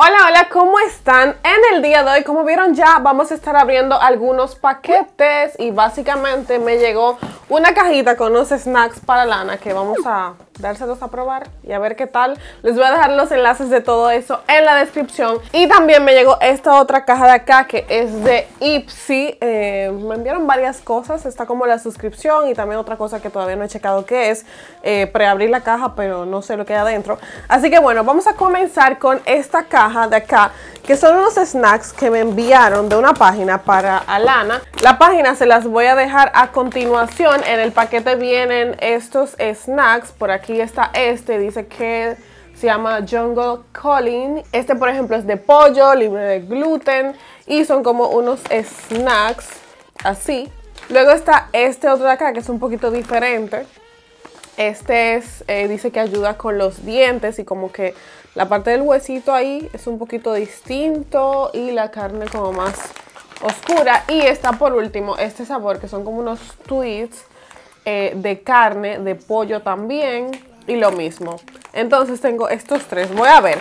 Hola, hola, ¿cómo están? En el día de hoy, como vieron ya, vamos a estar abriendo algunos paquetes y básicamente me llegó una cajita con unos snacks para lana que vamos a dárselos a probar y a ver qué tal. Les voy a dejar los enlaces de todo eso en la descripción. Y también me llegó esta otra caja de acá que es de Ipsy. Eh, me enviaron varias cosas. Está como la suscripción y también otra cosa que todavía no he checado que es eh, preabrir la caja, pero no sé lo que hay adentro. Así que bueno, vamos a comenzar con esta caja de acá que son unos snacks que me enviaron de una página para Alana. La página se las voy a dejar a continuación. En el paquete vienen estos snacks. Por aquí está este, dice que se llama Jungle Calling. Este, por ejemplo, es de pollo, libre de gluten y son como unos snacks así. Luego está este otro de acá que es un poquito diferente. Este es, eh, dice que ayuda con los dientes y como que la parte del huesito ahí es un poquito distinto y la carne como más oscura. Y está por último este sabor que son como unos tweets eh, de carne, de pollo también y lo mismo. Entonces tengo estos tres. Voy a ver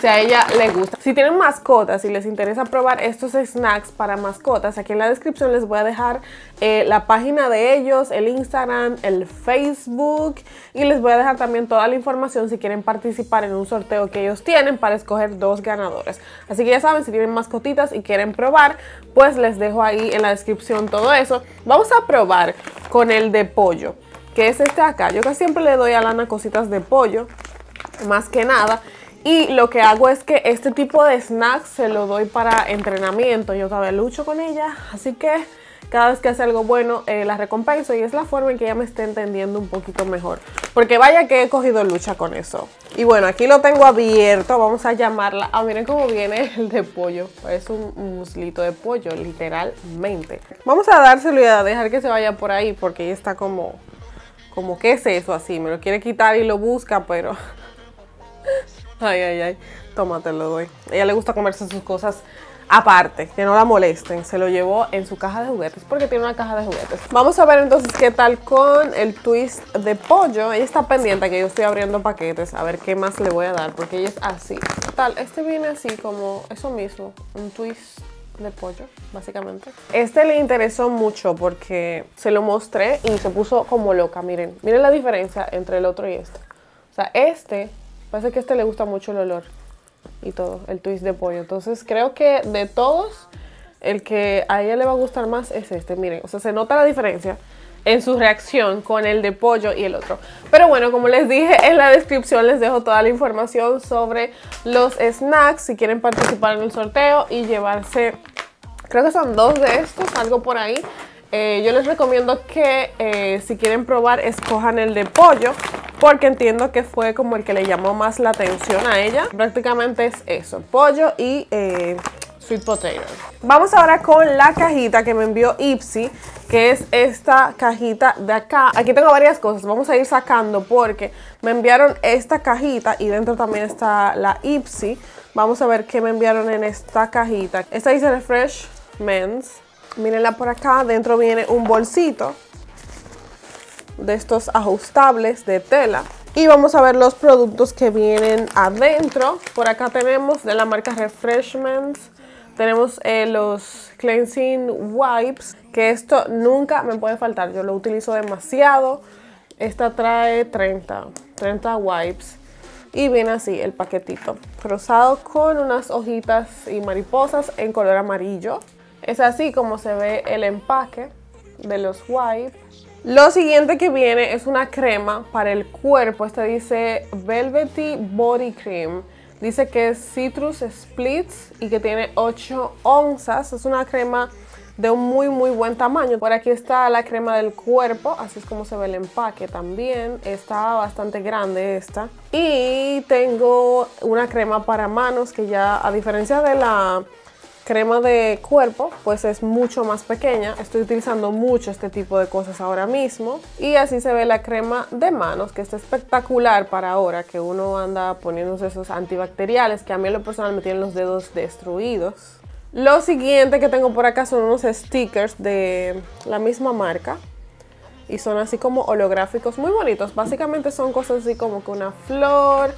si a ella le gusta. Si tienen mascotas y les interesa probar estos snacks para mascotas, aquí en la descripción les voy a dejar eh, la página de ellos, el Instagram, el Facebook y les voy a dejar también toda la información si quieren participar en un sorteo que ellos tienen para escoger dos ganadores. Así que ya saben, si tienen mascotitas y quieren probar, pues les dejo ahí en la descripción todo eso. Vamos a probar con el de pollo, que es este acá. Yo casi siempre le doy a Lana cositas de pollo, más que nada. Y lo que hago es que este tipo de snacks se lo doy para entrenamiento. Yo todavía lucho con ella, así que cada vez que hace algo bueno eh, la recompenso y es la forma en que ella me esté entendiendo un poquito mejor. Porque vaya que he cogido lucha con eso. Y bueno, aquí lo tengo abierto, vamos a llamarla. Ah, miren cómo viene el de pollo. Es un muslito de pollo, literalmente. Vamos a dárselo y a dejar que se vaya por ahí porque ella está como... Como, que es eso así? Me lo quiere quitar y lo busca, pero Ay, ay, ay. Tómate, lo doy. ella le gusta comerse sus cosas aparte, que no la molesten. Se lo llevó en su caja de juguetes porque tiene una caja de juguetes. Vamos a ver entonces qué tal con el twist de pollo. Ella está pendiente que yo estoy abriendo paquetes a ver qué más le voy a dar porque ella es así. Tal, este viene así como eso mismo, un twist de pollo, básicamente. Este le interesó mucho porque se lo mostré y se puso como loca, miren. Miren la diferencia entre el otro y este. O sea, este Parece que a este le gusta mucho el olor y todo, el twist de pollo. Entonces creo que de todos, el que a ella le va a gustar más es este. Miren, o sea, se nota la diferencia en su reacción con el de pollo y el otro. Pero bueno, como les dije en la descripción les dejo toda la información sobre los snacks si quieren participar en el sorteo y llevarse, creo que son dos de estos, algo por ahí. Eh, yo les recomiendo que eh, si quieren probar escojan el de pollo porque entiendo que fue como el que le llamó más la atención a ella. Prácticamente es eso, pollo y eh, sweet potato. Vamos ahora con la cajita que me envió Ipsy, que es esta cajita de acá. Aquí tengo varias cosas, vamos a ir sacando porque me enviaron esta cajita y dentro también está la Ipsy. Vamos a ver qué me enviaron en esta cajita. Esta dice Refreshments. Men's. Mírenla por acá, dentro viene un bolsito de estos ajustables de tela. Y vamos a ver los productos que vienen adentro. Por acá tenemos de la marca Refreshments. Tenemos eh, los Cleansing Wipes, que esto nunca me puede faltar. Yo lo utilizo demasiado. Esta trae 30, 30 wipes. Y viene así el paquetito. Rosado con unas hojitas y mariposas en color amarillo. Es así como se ve el empaque de los wipes. Lo siguiente que viene es una crema para el cuerpo. Esta dice Velvety Body Cream. Dice que es Citrus Splits y que tiene 8 onzas. Es una crema de un muy muy buen tamaño. Por aquí está la crema del cuerpo, así es como se ve el empaque también. Está bastante grande esta. Y tengo una crema para manos que ya a diferencia de la crema de cuerpo pues es mucho más pequeña. Estoy utilizando mucho este tipo de cosas ahora mismo. Y así se ve la crema de manos que está espectacular para ahora que uno anda poniéndose esos antibacteriales que a mí lo personal me tienen los dedos destruidos. Lo siguiente que tengo por acá son unos stickers de la misma marca y son así como holográficos muy bonitos. Básicamente son cosas así como que una flor,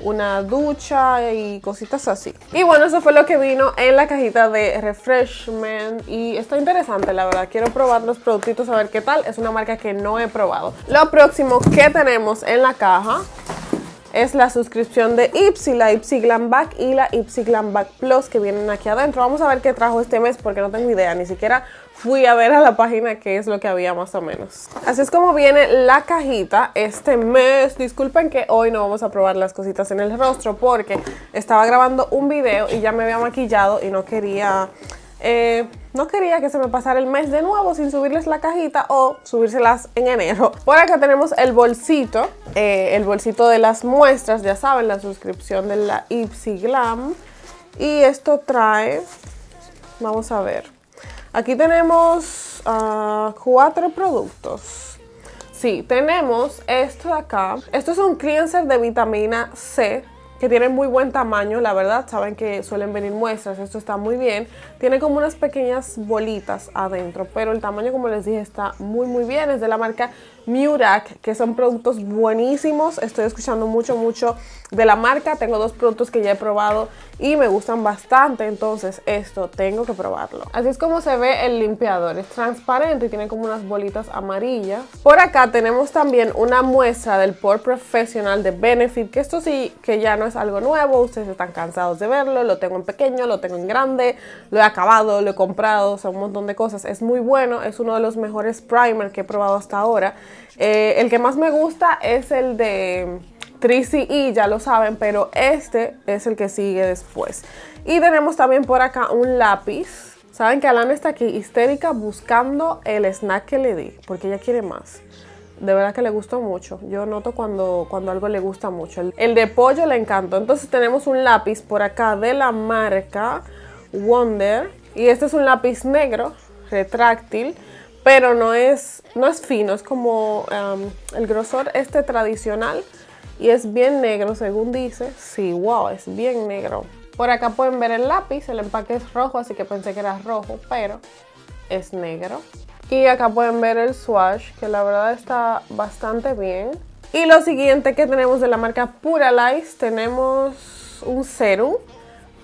una ducha y cositas así. Y bueno, eso fue lo que vino en la cajita de Refreshment y está interesante, la verdad. Quiero probar los productitos a ver qué tal. Es una marca que no he probado. Lo próximo que tenemos en la caja es la suscripción de Ipsy, la Ipsy Glam Back y la Ipsy Glam Back Plus que vienen aquí adentro. Vamos a ver qué trajo este mes porque no tengo idea, ni siquiera fui a ver a la página qué es lo que había más o menos. Así es como viene la cajita este mes. Disculpen que hoy no vamos a probar las cositas en el rostro porque estaba grabando un video y ya me había maquillado y no quería... Eh, no quería que se me pasara el mes de nuevo sin subirles la cajita o subírselas en enero. Por acá tenemos el bolsito, eh, el bolsito de las muestras, ya saben, la suscripción de la Ipsy Glam. Y esto trae, vamos a ver, aquí tenemos ah, cuatro productos. Sí, tenemos esto de acá. Esto es un cleanser de vitamina C que tienen muy buen tamaño, la verdad, saben que suelen venir muestras, esto está muy bien. Tiene como unas pequeñas bolitas adentro, pero el tamaño, como les dije, está muy muy bien. Es de la marca Murak, que son productos buenísimos. Estoy escuchando mucho, mucho de la marca. Tengo dos productos que ya he probado y me gustan bastante, entonces esto tengo que probarlo. Así es como se ve el limpiador. Es transparente y tiene como unas bolitas amarillas. Por acá tenemos también una muestra del Pore Professional de Benefit, que esto sí que ya no es algo nuevo, ustedes están cansados de verlo, lo tengo en pequeño, lo tengo en grande, lo he acabado, lo he comprado, o sea, un montón de cosas. Es muy bueno, es uno de los mejores primer que he probado hasta ahora. Eh, el que más me gusta es el de... Tricy y e, ya lo saben, pero este es el que sigue después. Y tenemos también por acá un lápiz. Saben que Alana está aquí histérica buscando el snack que le di, porque ella quiere más de verdad que le gustó mucho. Yo noto cuando, cuando algo le gusta mucho. El, de pollo le encantó. Entonces tenemos un lápiz por acá de la marca Wonder. Y este es un lápiz negro, retráctil, pero no es, no es fino, es como um, el grosor este tradicional. Y es bien negro, según dice. Sí, wow, es bien negro. Por acá pueden ver el lápiz, el empaque es rojo, así que pensé que era rojo, pero es negro. Y acá pueden ver el swatch, que la verdad está bastante bien. Y lo siguiente que tenemos de la marca Pura tenemos un serum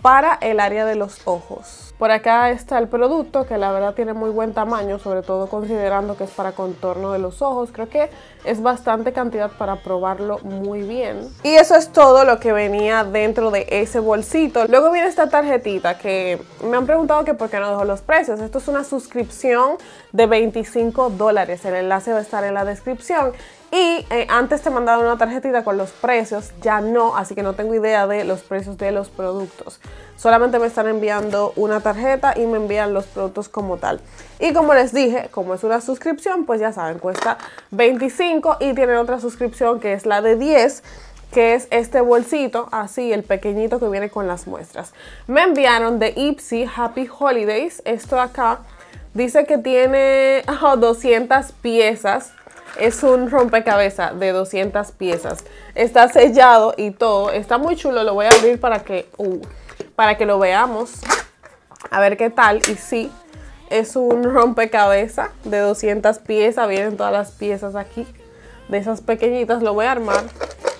para el área de los ojos. Por acá está el producto que la verdad tiene muy buen tamaño, sobre todo considerando que es para contorno de los ojos. Creo que es bastante cantidad para probarlo muy bien. Y eso es todo lo que venía dentro de ese bolsito. Luego viene esta tarjetita que me han preguntado que por qué no dejo los precios. Esto es una suscripción de 25 dólares. El enlace va a estar en la descripción. Y eh, antes te mandaron una tarjetita con los precios, ya no, así que no tengo idea de los precios de los productos. Solamente me están enviando una tarjeta y me envían los productos como tal. Y como les dije, como es una suscripción, pues ya saben, cuesta 25 y tienen otra suscripción que es la de 10 que es este bolsito, así el pequeñito que viene con las muestras. Me enviaron de Ipsy Happy Holidays, esto acá, dice que tiene 200 piezas, es un rompecabezas de 200 piezas. Está sellado y todo. Está muy chulo. Lo voy a abrir para que, uh, para que lo veamos. A ver qué tal. Y sí, es un rompecabezas de 200 piezas. Vienen todas las piezas aquí de esas pequeñitas, lo voy a armar.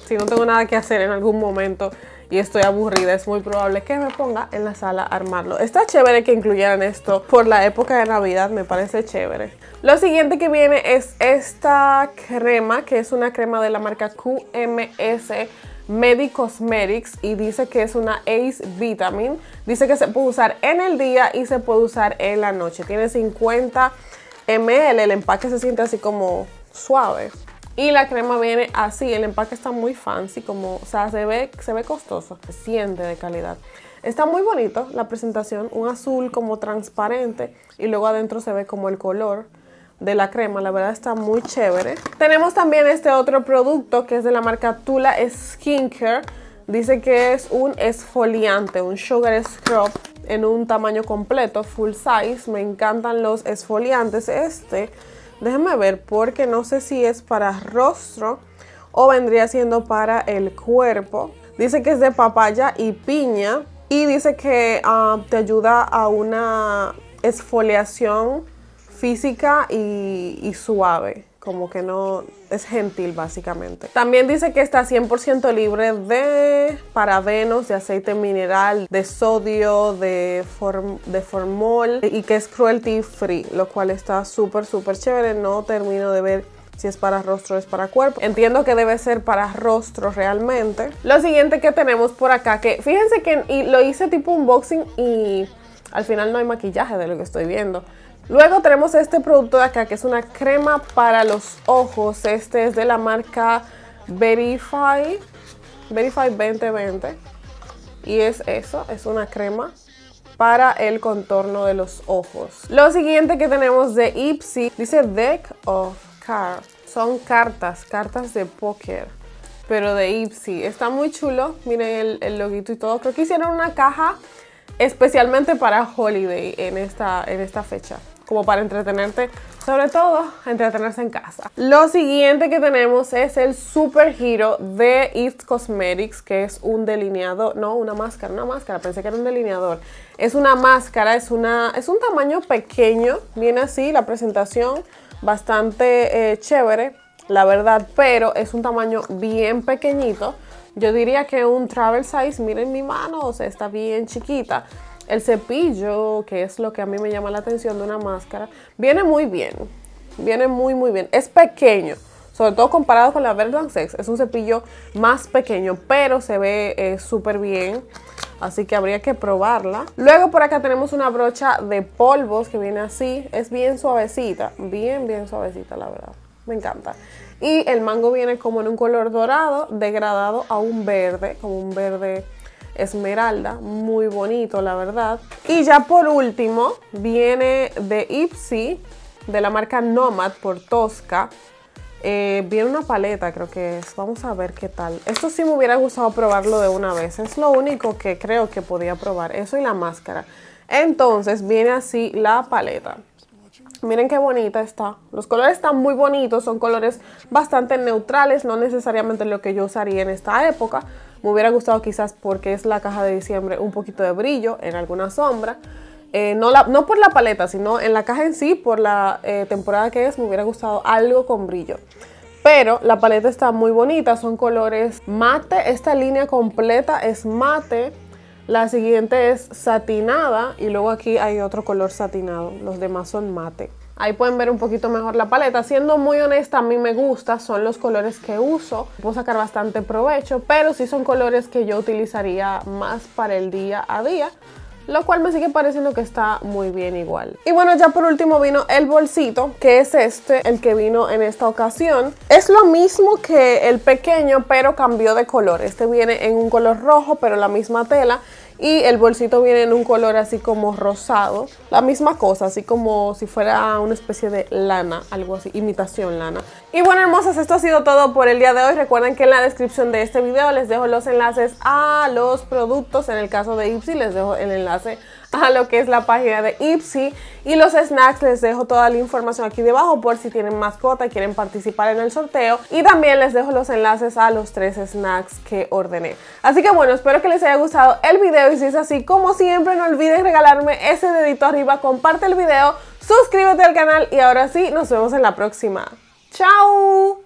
Si no tengo nada que hacer en algún momento y estoy aburrida, es muy probable que me ponga en la sala a armarlo. Está chévere que incluyeran esto por la época de Navidad, me parece chévere. Lo siguiente que viene es esta crema, que es una crema de la marca QMS Medicosmetics. y dice que es una Ace Vitamin. Dice que se puede usar en el día y se puede usar en la noche. Tiene 50 ml, el empaque se siente así como suave. Y la crema viene así, el empaque está muy fancy, como, o sea, se ve, se ve costoso, se siente de calidad. Está muy bonito la presentación, un azul como transparente y luego adentro se ve como el color de la crema, la verdad está muy chévere. Tenemos también este otro producto que es de la marca Tula Skincare. Dice que es un esfoliante, un sugar scrub en un tamaño completo, full size. Me encantan los esfoliantes. Este Déjame ver porque no sé si es para rostro o vendría siendo para el cuerpo. Dice que es de papaya y piña y dice que ah, te ayuda a una exfoliación física y suave como que no es gentil básicamente. También dice que está 100% libre de parabenos, de aceite mineral, de sodio, de, de formol y que es cruelty free, lo cual está súper súper chévere. No termino de ver si es para rostro o es para cuerpo. Entiendo que debe ser para rostro realmente. Lo siguiente que tenemos por acá, que fíjense que lo hice tipo unboxing y al final no hay maquillaje de lo que estoy viendo. Luego tenemos este producto de acá que es una crema para los ojos. Este es de la marca Verify, Verify 2020. Y es eso, es una crema para el contorno de los ojos. Lo siguiente que tenemos de Ipsy dice Deck of Cards. Son cartas, cartas de póker, pero de Ipsy. Está muy chulo, miren el, loguito y todo. Creo que hicieron una caja especialmente para Holiday en esta, en esta fecha como para entretenerte, sobre todo entretenerse en casa. Lo siguiente que tenemos es el Super Hero de East Cosmetics, que es un delineador, no, una máscara, una máscara, pensé que era un delineador. Es una máscara, es, una, es un tamaño pequeño, viene así la presentación, bastante eh, chévere, la verdad, pero es un tamaño bien pequeñito. Yo diría que un travel size, miren mi mano, o sea, está bien chiquita. El cepillo, que es lo que a mí me llama la atención de una máscara, viene muy bien. Viene muy, muy bien. Es pequeño, sobre todo comparado con la Verdant Sex. Es un cepillo más pequeño, pero se ve eh, súper bien. Así que habría que probarla. Luego por acá tenemos una brocha de polvos que viene así. Es bien suavecita. Bien, bien suavecita, la verdad. Me encanta. Y el mango viene como en un color dorado, degradado a un verde, como un verde esmeralda, muy bonito la verdad. Y ya por último viene de Ipsy, de la marca Nomad por Tosca. Eh, viene una paleta creo que es, vamos a ver qué tal. Esto sí me hubiera gustado probarlo de una vez, es lo único que creo que podía probar, eso y la máscara. Entonces viene así la paleta. Miren qué bonita está. Los colores están muy bonitos, son colores bastante neutrales, no necesariamente lo que yo usaría en esta época, me hubiera gustado quizás porque es la caja de diciembre un poquito de brillo en alguna sombra. Eh, no, la, no por la paleta, sino en la caja en sí, por la eh, temporada que es, me hubiera gustado algo con brillo. Pero la paleta está muy bonita, son colores mate, esta línea completa es mate, la siguiente es satinada y luego aquí hay otro color satinado, los demás son mate. Ahí pueden ver un poquito mejor la paleta. Siendo muy honesta, a mí me gusta, son los colores que uso. Puedo sacar bastante provecho, pero sí son colores que yo utilizaría más para el día a día lo cual me sigue pareciendo que está muy bien igual. Y bueno, ya por último vino el bolsito, que es este, el que vino en esta ocasión. Es lo mismo que el pequeño, pero cambió de color. Este viene en un color rojo, pero la misma tela. Y el bolsito viene en un color así como rosado. La misma cosa, así como si fuera una especie de lana, algo así, imitación lana. Y bueno, hermosas, esto ha sido todo por el día de hoy. Recuerden que en la descripción de este video les dejo los enlaces a los productos. En el caso de Ipsy, les dejo el enlace a lo que es la página de Ipsy. Y los snacks, les dejo toda la información aquí debajo por si tienen mascota y quieren participar en el sorteo. Y también les dejo los enlaces a los tres snacks que ordené. Así que bueno, espero que les haya gustado el video. Y si es así, como siempre, no olviden regalarme ese dedito arriba. Comparte el video, suscríbete al canal. Y ahora sí, nos vemos en la próxima. ciao